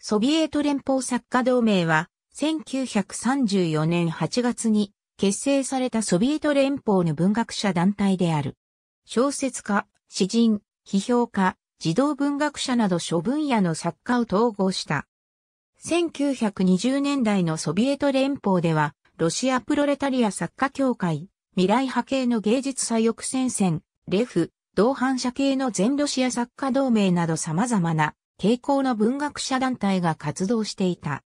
ソビエト連邦作家同盟は、1934年8月に結成されたソビエト連邦の文学者団体である。小説家、詩人、批評家、児童文学者など諸分野の作家を統合した。1920年代のソビエト連邦では、ロシアプロレタリア作家協会、未来派系の芸術左翼戦線、レフ、同伴者系の全ロシア作家同盟など様々な傾向の文学者団体が活動していた。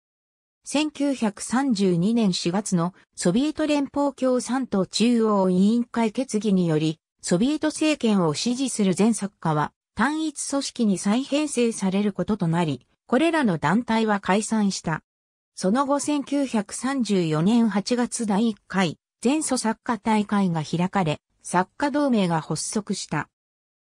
1932年4月のソビエト連邦共産党中央委員会決議により、ソビエト政権を支持する全作家は単一組織に再編成されることとなり、これらの団体は解散した。その後1934年8月第1回全祖作家大会が開かれ、作家同盟が発足した。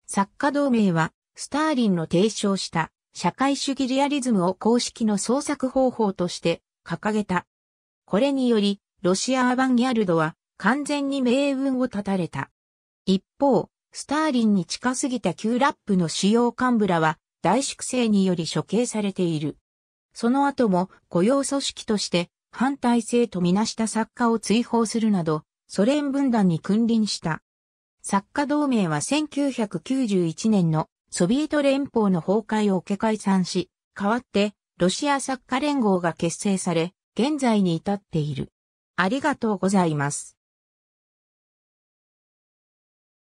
作家同盟はスターリンの提唱した社会主義リアリズムを公式の創作方法として掲げた。これにより、ロシアアバンギャルドは完全に命運を絶たれた。一方、スターリンに近すぎた旧ラップの主要幹部らは大粛清により処刑されている。その後も雇用組織として反体制とみなした作家を追放するなど、ソ連分断に君臨した。作家同盟は1991年のソビエト連邦の崩壊を受け解散し、代わって、ロシア作家連合が結成され、現在に至っている。ありがとうございます。